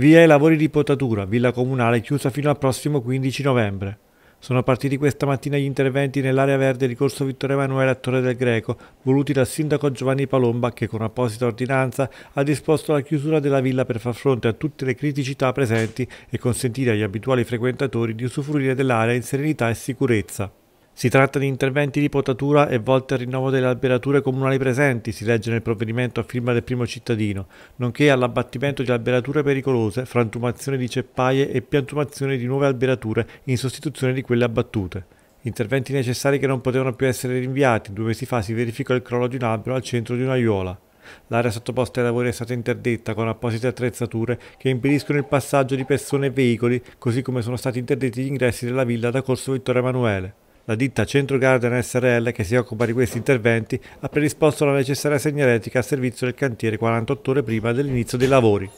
Via i lavori di potatura, villa comunale chiusa fino al prossimo 15 novembre. Sono partiti questa mattina gli interventi nell'area verde di Corso Vittorio Emanuele a Torre del Greco, voluti dal sindaco Giovanni Palomba che con apposita ordinanza ha disposto la chiusura della villa per far fronte a tutte le criticità presenti e consentire agli abituali frequentatori di usufruire dell'area in serenità e sicurezza. Si tratta di interventi di potatura e volte al rinnovo delle alberature comunali presenti, si legge nel provvedimento a firma del primo cittadino, nonché all'abbattimento di alberature pericolose, frantumazione di ceppaie e piantumazione di nuove alberature in sostituzione di quelle abbattute. Interventi necessari che non potevano più essere rinviati. Due mesi fa si verificò il crollo di un albero al centro di un'aiola. L'area sottoposta ai lavori è stata interdetta con apposite attrezzature che impediscono il passaggio di persone e veicoli, così come sono stati interdetti gli ingressi della villa da Corso Vittorio Emanuele. La ditta Centro Garden SRL, che si occupa di questi interventi, ha predisposto la necessaria segnaletica a servizio del cantiere 48 ore prima dell'inizio dei lavori.